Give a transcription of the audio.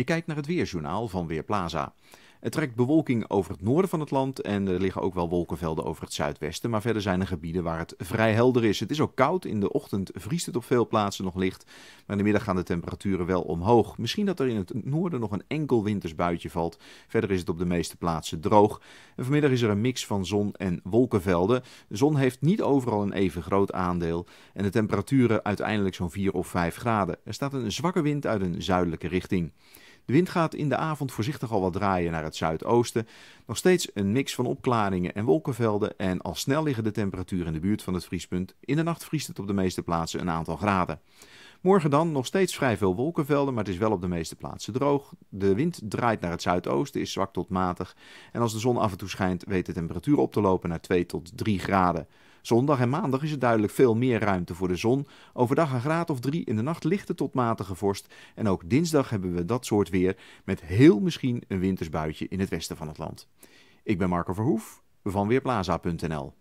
Je kijkt naar het weerjournaal van Weerplaza. Er trekt bewolking over het noorden van het land en er liggen ook wel wolkenvelden over het zuidwesten, maar verder zijn er gebieden waar het vrij helder is. Het is ook koud, in de ochtend vriest het op veel plaatsen nog licht, maar in de middag gaan de temperaturen wel omhoog. Misschien dat er in het noorden nog een enkel wintersbuitje valt, verder is het op de meeste plaatsen droog. En vanmiddag is er een mix van zon en wolkenvelden. De zon heeft niet overal een even groot aandeel en de temperaturen uiteindelijk zo'n 4 of 5 graden. Er staat een zwakke wind uit een zuidelijke richting. De wind gaat in de avond voorzichtig al wat draaien naar het zuidoosten. Nog steeds een mix van opklaringen en wolkenvelden. En al snel liggen de temperaturen in de buurt van het vriespunt. In de nacht vriest het op de meeste plaatsen een aantal graden. Morgen dan nog steeds vrij veel wolkenvelden, maar het is wel op de meeste plaatsen droog. De wind draait naar het zuidoosten, is zwak tot matig. En als de zon af en toe schijnt, weet de temperatuur op te lopen naar 2 tot 3 graden. Zondag en maandag is er duidelijk veel meer ruimte voor de zon. Overdag een graad of drie, in de nacht lichte tot matige vorst. En ook dinsdag hebben we dat soort weer met heel misschien een wintersbuitje in het westen van het land. Ik ben Marco Verhoef van Weerplaza.nl